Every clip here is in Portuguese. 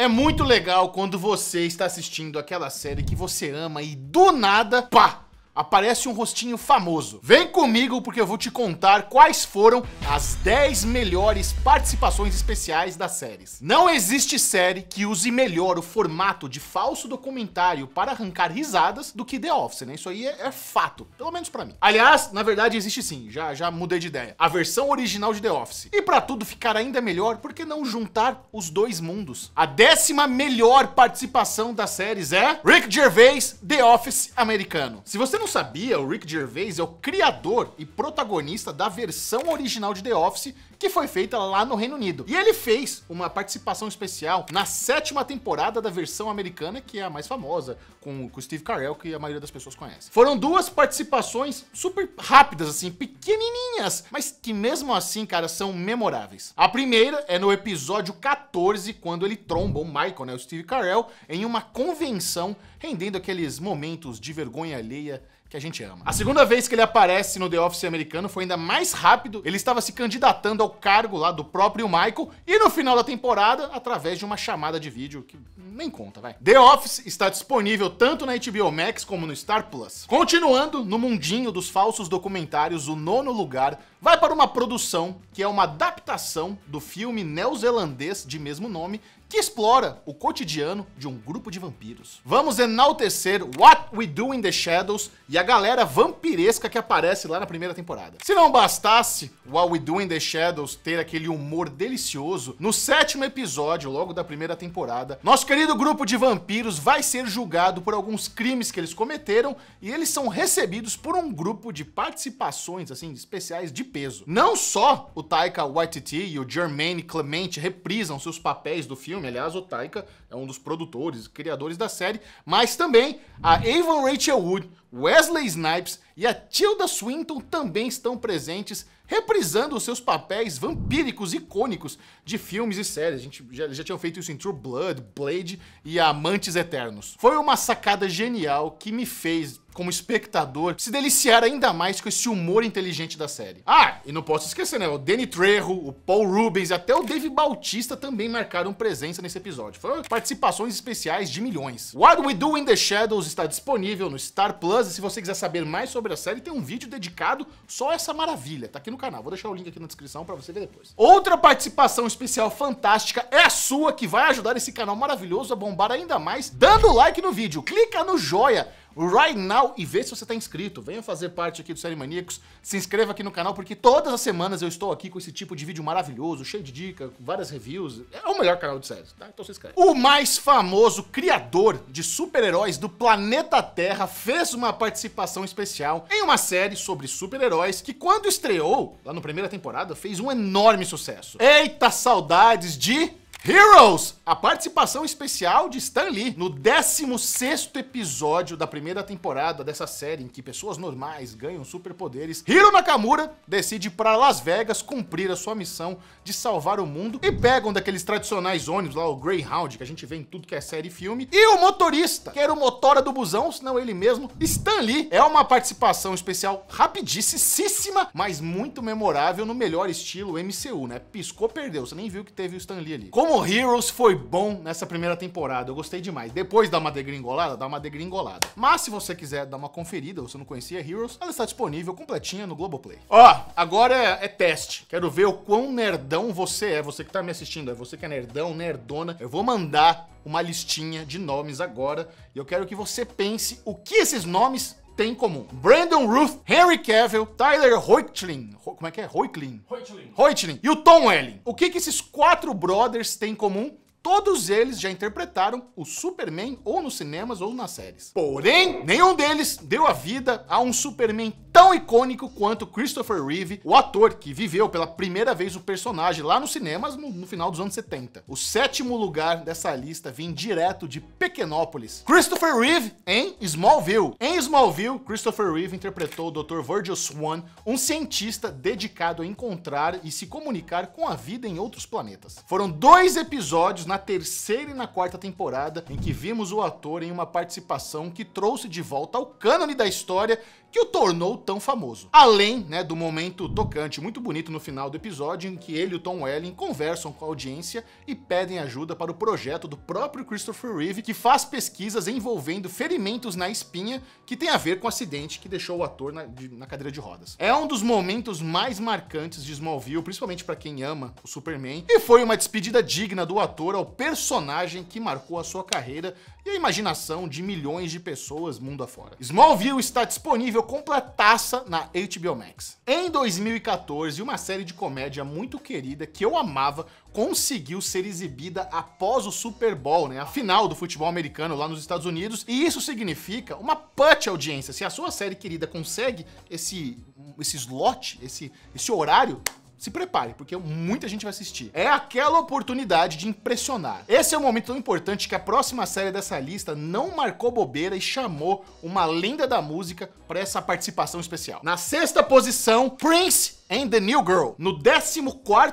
É muito legal quando você está assistindo aquela série que você ama e do nada, pá! aparece um rostinho famoso. Vem comigo porque eu vou te contar quais foram as 10 melhores participações especiais das séries. Não existe série que use melhor o formato de falso documentário para arrancar risadas do que The Office, né? Isso aí é, é fato, pelo menos para mim. Aliás, na verdade existe sim, já, já mudei de ideia. A versão original de The Office. E para tudo ficar ainda melhor, por que não juntar os dois mundos? A décima melhor participação das séries é Rick Gervais, The Office americano. Se você não sabia, o Rick Gervais é o criador e protagonista da versão original de The Office que foi feita lá no Reino Unido. E ele fez uma participação especial na sétima temporada da versão americana, que é a mais famosa, com, o Steve Carell, que a maioria das pessoas conhece. Foram duas participações super rápidas, assim, pequenininhas, mas que mesmo assim, cara, são memoráveis. A primeira é no episódio 14, quando ele tromba o Michael, né, o Steve Carell, em uma convenção, rendendo aqueles momentos de vergonha alheia que a gente ama. A segunda vez que ele aparece no The Office americano foi ainda mais rápido. Ele estava se candidatando ao cargo lá do próprio Michael e no final da temporada, através de uma chamada de vídeo que nem conta, vai. The Office está disponível tanto na HBO Max como no Star Plus. Continuando no mundinho dos falsos documentários, o nono lugar vai para uma produção que é uma adaptação do filme neozelandês de mesmo nome que explora o cotidiano de um grupo de vampiros. Vamos enaltecer What We Do in the Shadows e a galera vampiresca que aparece lá na primeira temporada. Se não bastasse What We Do in the Shadows ter aquele humor delicioso, no sétimo episódio, logo da primeira temporada, nosso querido grupo de vampiros vai ser julgado por alguns crimes que eles cometeram e eles são recebidos por um grupo de participações assim especiais de peso. Não só o Taika Waititi e o Jermaine Clemente reprisam seus papéis do filme, filme. Aliás, o Taika é um dos produtores, criadores da série, mas também a Avon Rachel Wood, Wesley Snipes e a Tilda Swinton também estão presentes, reprisando os seus papéis vampíricos icônicos de filmes e séries. A gente já, já tinha feito isso em True Blood, Blade e Amantes Eternos. Foi uma sacada genial que me fez como espectador, se deliciar ainda mais com esse humor inteligente da série. Ah, e não posso esquecer, né? O Danny Trejo, o Paul Rubens, e até o Dave Bautista também marcaram presença nesse episódio. Foram participações especiais de milhões. What We Do in the Shadows está disponível no Star Plus e se você quiser saber mais sobre a série, tem um vídeo dedicado só a essa maravilha. Tá aqui no canal, vou deixar o link aqui na descrição para você ver depois. Outra participação especial fantástica é a sua que vai ajudar esse canal maravilhoso a bombar ainda mais, dando like no vídeo. Clica no joia right now e vê se você está inscrito. Venha fazer parte aqui do Série Maníacos, se inscreva aqui no canal, porque todas as semanas eu estou aqui com esse tipo de vídeo maravilhoso, cheio de dicas, várias reviews. É o melhor canal de séries, tá? Então se inscreve. O mais famoso criador de super-heróis do planeta Terra fez uma participação especial em uma série sobre super-heróis que quando estreou, lá na primeira temporada, fez um enorme sucesso. Eita, saudades de... Heroes, a participação especial de Stan Lee no 16 episódio da primeira temporada dessa série em que pessoas normais ganham superpoderes. Hiro Nakamura decide ir para Las Vegas cumprir a sua missão de salvar o mundo e pega um daqueles tradicionais ônibus lá, o Greyhound, que a gente vê em tudo que é série e filme, e o motorista, que era o motora do busão, senão ele mesmo, Stan Lee. É uma participação especial rapidíssima, mas muito memorável no melhor estilo MCU, né? Piscou, perdeu. Você nem viu que teve o Stan Lee ali. Como como Heroes foi bom nessa primeira temporada, eu gostei demais. Depois dá uma degringolada, dá uma degringolada. Mas se você quiser dar uma conferida, você não conhecia Heroes, ela está disponível completinha no Globoplay. Ó, agora é, é teste. Quero ver o quão nerdão você é, você que tá me assistindo, é você que é nerdão, nerdona. Eu vou mandar uma listinha de nomes agora e eu quero que você pense o que esses nomes têm em comum? Brandon Ruth, Henry Cavill, Tyler Hoechlin, como é que é? Hoechlin. Hoechlin. Hoechlin. E o Tom Welling. O que, que esses quatro brothers têm em comum? Todos eles já interpretaram o Superman ou nos cinemas ou nas séries. Porém, nenhum deles deu a vida a um Superman tão icônico quanto Christopher Reeve, o ator que viveu pela primeira vez o personagem lá nos cinemas no, no final dos anos 70. O sétimo lugar dessa lista vem direto de Pequenópolis. Christopher Reeve em Smallville. Em Smallville, Christopher Reeve interpretou o Dr. Virgil Swan, um cientista dedicado a encontrar e se comunicar com a vida em outros planetas. Foram dois episódios na terceira e na quarta temporada, em que vimos o ator em uma participação que trouxe de volta ao cânone da história, que o tornou tão famoso. Além né, do momento tocante muito bonito no final do episódio, em que ele e o Tom Welling conversam com a audiência e pedem ajuda para o projeto do próprio Christopher Reeve, que faz pesquisas envolvendo ferimentos na espinha que tem a ver com o acidente que deixou o ator na, de, na cadeira de rodas. É um dos momentos mais marcantes de Smallville, principalmente para quem ama o Superman, e foi uma despedida digna do ator ao personagem que marcou a sua carreira e a imaginação de milhões de pessoas mundo afora. Smallville está disponível disponível completaça na HBO Max. Em 2014, uma série de comédia muito querida que eu amava conseguiu ser exibida após o Super Bowl, né? A final do futebol americano lá nos Estados Unidos. E isso significa uma put audiência. Se a sua série querida consegue esse esse slot, esse esse horário se prepare, porque muita gente vai assistir. É aquela oportunidade de impressionar. Esse é um momento tão importante que a próxima série dessa lista não marcou bobeira e chamou uma lenda da música para essa participação especial. Na sexta posição, Prince and the New Girl. No 14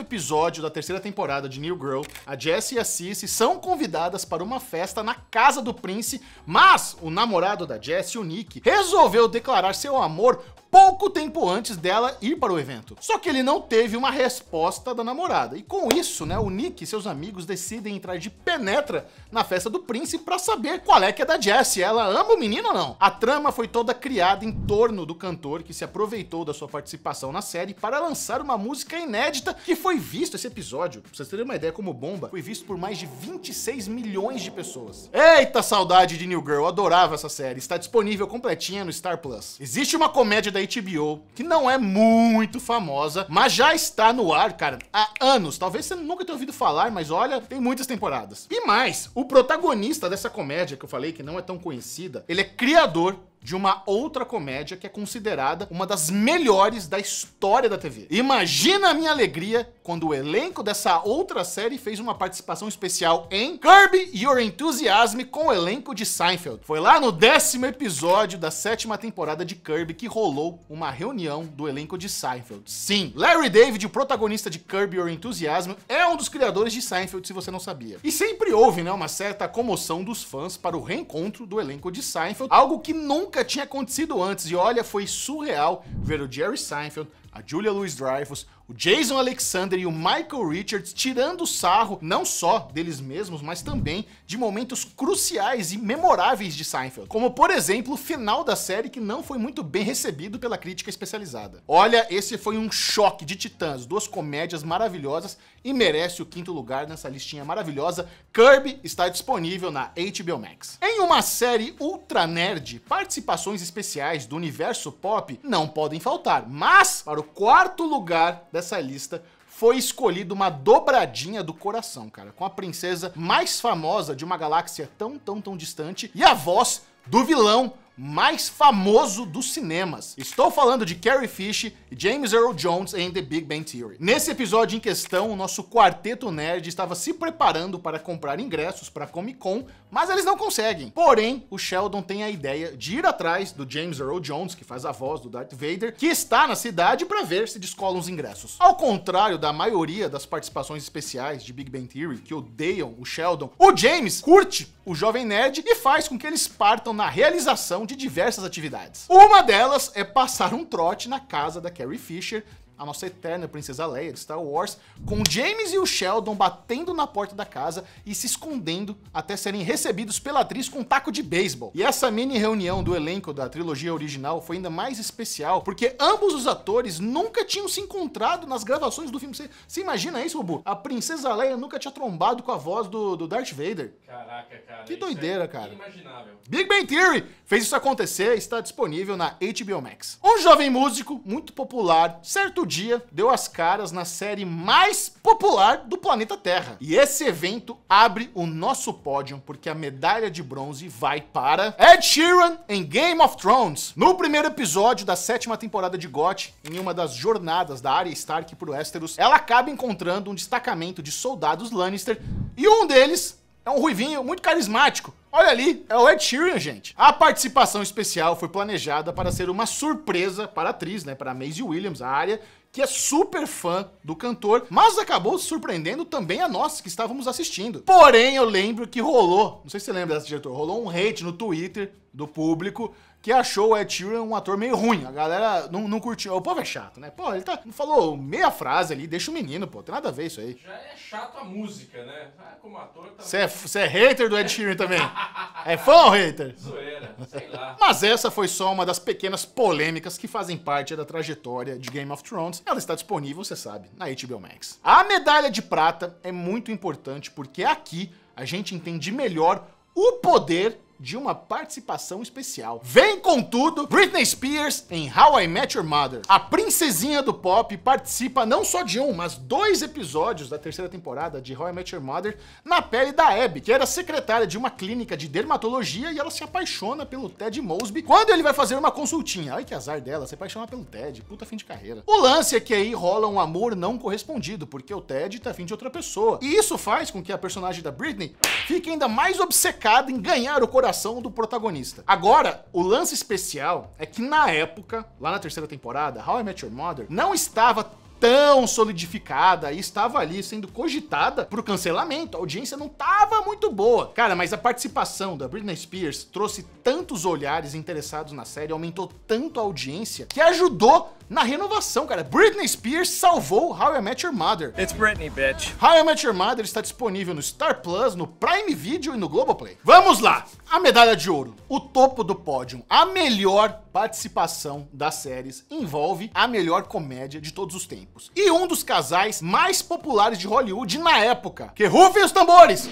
episódio da terceira temporada de New Girl, a Jessie e a Cissy são convidadas para uma festa na casa do Prince, mas o namorado da Jessie, o Nick, resolveu declarar seu amor pouco tempo antes dela ir para o evento. Só que ele não teve uma resposta da namorada. E com isso, né, o Nick e seus amigos decidem entrar de penetra na festa do príncipe para saber qual é que é da Jessie. Ela ama o menino ou não? A trama foi toda criada em torno do cantor que se aproveitou da sua participação na série para lançar uma música inédita que foi visto esse episódio, pra vocês terem uma ideia como bomba, foi visto por mais de 26 milhões de pessoas. Eita saudade de New Girl, adorava essa série. Está disponível completinha no Star Plus. Existe uma comédia da da HBO, que não é muito famosa, mas já está no ar, cara, há anos. Talvez você nunca tenha ouvido falar, mas olha, tem muitas temporadas. E mais, o protagonista dessa comédia que eu falei que não é tão conhecida, ele é criador de uma outra comédia que é considerada uma das melhores da história da TV. Imagina a minha alegria quando o elenco dessa outra série fez uma participação especial em Kirby Your Enthusiasm com o elenco de Seinfeld. Foi lá no décimo episódio da sétima temporada de Kirby que rolou uma reunião do elenco de Seinfeld. Sim, Larry David, o protagonista de Kirby Your Enthusiasm, é um dos criadores de Seinfeld, se você não sabia. E sempre houve, né, uma certa comoção dos fãs para o reencontro do elenco de Seinfeld, algo que nunca nunca tinha acontecido antes. E olha, foi surreal ver o Jerry Seinfeld, a Julia Louis-Dreyfus, o Jason Alexander e o Michael Richards tirando sarro não só deles mesmos, mas também de momentos cruciais e memoráveis de Seinfeld, como por exemplo o final da série que não foi muito bem recebido pela crítica especializada. Olha, esse foi um choque de titãs, duas comédias maravilhosas e merece o quinto lugar nessa listinha maravilhosa. Kirby está disponível na HBO Max. Em uma série ultra nerd, participações especiais do universo pop não podem faltar, mas para o quarto lugar da dessa lista, foi escolhida uma dobradinha do coração, cara, com a princesa mais famosa de uma galáxia tão, tão, tão distante e a voz do vilão mais famoso dos cinemas. Estou falando de Carrie Fish, James Earl Jones em The Big Bang Theory. Nesse episódio em questão, o nosso quarteto nerd estava se preparando para comprar ingressos para Comic Con, mas eles não conseguem. Porém, o Sheldon tem a ideia de ir atrás do James Earl Jones, que faz a voz do Darth Vader, que está na cidade para ver se descola os ingressos. Ao contrário da maioria das participações especiais de Big Bang Theory, que odeiam o Sheldon, o James curte o Jovem Nerd e faz com que eles partam na realização de diversas atividades. Uma delas é passar um trote na casa da Carrie Fisher a nossa eterna princesa Leia de Star Wars, com James e o Sheldon batendo na porta da casa e se escondendo até serem recebidos pela atriz com um taco de beisebol. E essa mini reunião do elenco da trilogia original foi ainda mais especial porque ambos os atores nunca tinham se encontrado nas gravações do filme. Você, você imagina isso, Bubu? A princesa Leia nunca tinha trombado com a voz do, do Darth Vader. Caraca, cara. Que é doideira, é cara. Inimaginável. Big Bang Theory fez isso acontecer, está disponível na HBO Max. Um jovem músico muito popular, certo dia deu as caras na série mais popular do planeta Terra. E esse evento abre o nosso pódio porque a medalha de bronze vai para Ed Sheeran em Game of Thrones. No primeiro episódio da sétima temporada de GOT, em uma das jornadas da Arya Stark por Westeros, ela acaba encontrando um destacamento de soldados Lannister e um deles é um ruivinho muito carismático. Olha ali, é o Ed Sheeran, gente. A participação especial foi planejada para ser uma surpresa para a atriz, né, para Maisie Williams, a área, que é super fã do cantor, mas acabou surpreendendo também a nós que estávamos assistindo. Porém, eu lembro que rolou, não sei se você lembra dessa diretor, rolou um hate no Twitter do público que achou o Ed Sheeran um ator meio ruim. A galera não, não curtiu. O povo é chato, né? Pô, ele tá, falou meia frase ali, deixa o menino, pô. Tem nada a ver isso aí. Já é chato a música, né? Ah, como ator também. Tá você é, é hater do Ed Sheeran também? é fã ou hater? Zoeira, sei lá. Mas essa foi só uma das pequenas polêmicas que fazem parte da trajetória de Game of Thrones. Ela está disponível, você sabe, na HBO Max. A medalha de prata é muito importante porque aqui a gente entende melhor o poder de uma participação especial. Vem com tudo, Britney Spears em How I Met Your Mother. A princesinha do pop participa não só de um, mas dois episódios da terceira temporada de How I Met Your Mother na pele da Abby, que era secretária de uma clínica de dermatologia e ela se apaixona pelo Ted Mosby quando ele vai fazer uma consultinha. Ai que azar dela, se apaixona pelo Ted, puta fim de carreira. O lance é que aí rola um amor não correspondido, porque o Ted tá afim de outra pessoa. E isso faz com que a personagem da Britney fique ainda mais obcecada em ganhar o coração coração do protagonista. Agora, o lance especial é que na época, lá na terceira temporada, How I Met Your Mother não estava tão solidificada e estava ali sendo cogitada pro cancelamento. A audiência não tava muito boa. Cara, mas a participação da Britney Spears trouxe tantos olhares interessados na série, aumentou tanto a audiência, que ajudou na renovação, cara. Britney Spears salvou How I Met Your Mother. It's Britney, bitch. How I Met Your Mother está disponível no Star Plus, no Prime Video e no Globoplay. Vamos lá! A medalha de ouro, o topo do pódio, a melhor participação das séries envolve a melhor comédia de todos os tempos. E um dos casais mais populares de Hollywood na época. Que rufem os tambores!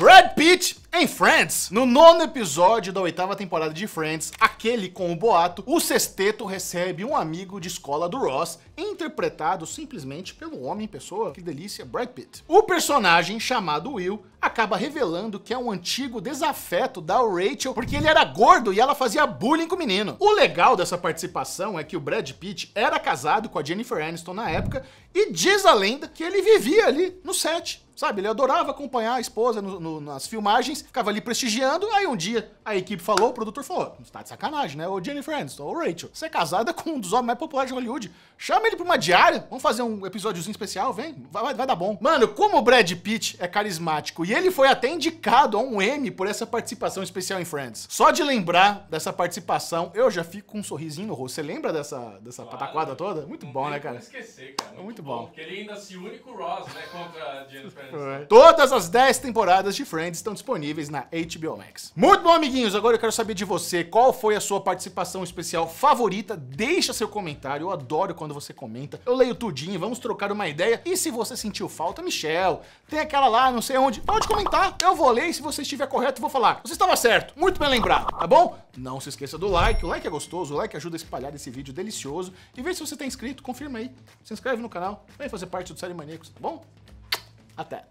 Brad Pitt em Friends. No nono episódio da oitava temporada de Friends, aquele com o boato, o sexteto recebe um amigo de escola do Ross, interpretado simplesmente pelo homem pessoa, que delícia, Brad Pitt. O personagem, chamado Will, acaba revelando que é um antigo desafeto da Rachel, porque ele era gordo e ela fazia bullying com o menino. O legal dessa participação é que o Brad Pitt era casado com a Jennifer Aniston na época, e diz a lenda que ele vivia ali no set Sabe? Ele adorava acompanhar a esposa no, no, nas filmagens, ficava ali prestigiando. Aí um dia a equipe falou, o produtor falou: Você tá de sacanagem, né? Ô Jennifer Aniston, ô Rachel, você é casada com um dos homens mais populares de Hollywood. Chama ele pra uma diária, vamos fazer um episódiozinho especial, vem, vai, vai dar bom. Mano, como o Brad Pitt é carismático e ele foi até indicado a um M por essa participação especial em Friends. Só de lembrar dessa participação, eu já fico com um sorrisinho no rosto. Você lembra dessa, dessa claro, pataquada toda? Muito bom, né, cara? Não esquecer, cara. Muito, Muito bom. bom. Porque ele ainda se une com o Ross, né, contra a Jennifer Todas as 10 temporadas de Friends estão disponíveis na HBO Max. Muito bom, amiguinhos. Agora eu quero saber de você qual foi a sua participação especial favorita. Deixa seu comentário. Eu adoro quando você comenta. Eu leio tudinho, vamos trocar uma ideia. E se você sentiu falta, Michel, tem aquela lá, não sei onde. Pode comentar. Eu vou ler e se você estiver correto, vou falar. Você estava certo. Muito bem lembrado, tá bom? Não se esqueça do like. O like é gostoso, o like ajuda a espalhar esse vídeo delicioso. E vê se você está inscrito, confirma aí. Se inscreve no canal, vem fazer parte do Série Maníacos, tá bom? Not that.